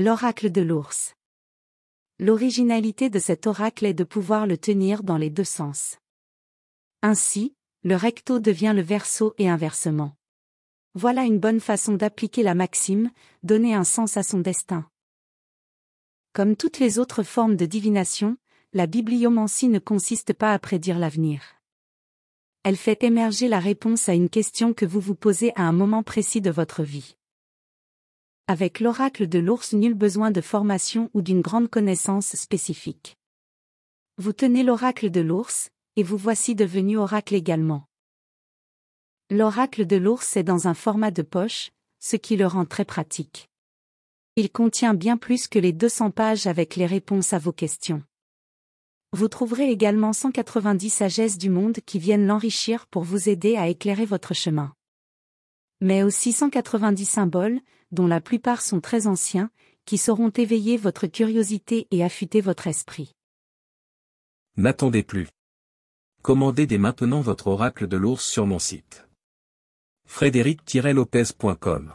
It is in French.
L'oracle de l'ours. L'originalité de cet oracle est de pouvoir le tenir dans les deux sens. Ainsi, le recto devient le verso et inversement. Voilà une bonne façon d'appliquer la maxime, donner un sens à son destin. Comme toutes les autres formes de divination, la bibliomancie ne consiste pas à prédire l'avenir. Elle fait émerger la réponse à une question que vous vous posez à un moment précis de votre vie. Avec l'oracle de l'ours nul besoin de formation ou d'une grande connaissance spécifique. Vous tenez l'oracle de l'ours, et vous voici devenu oracle également. L'oracle de l'ours est dans un format de poche, ce qui le rend très pratique. Il contient bien plus que les 200 pages avec les réponses à vos questions. Vous trouverez également 190 sagesses du monde qui viennent l'enrichir pour vous aider à éclairer votre chemin mais aussi 190 symboles, dont la plupart sont très anciens, qui sauront éveiller votre curiosité et affûter votre esprit. N'attendez plus. Commandez dès maintenant votre oracle de l'ours sur mon site. frédéric-lopez.com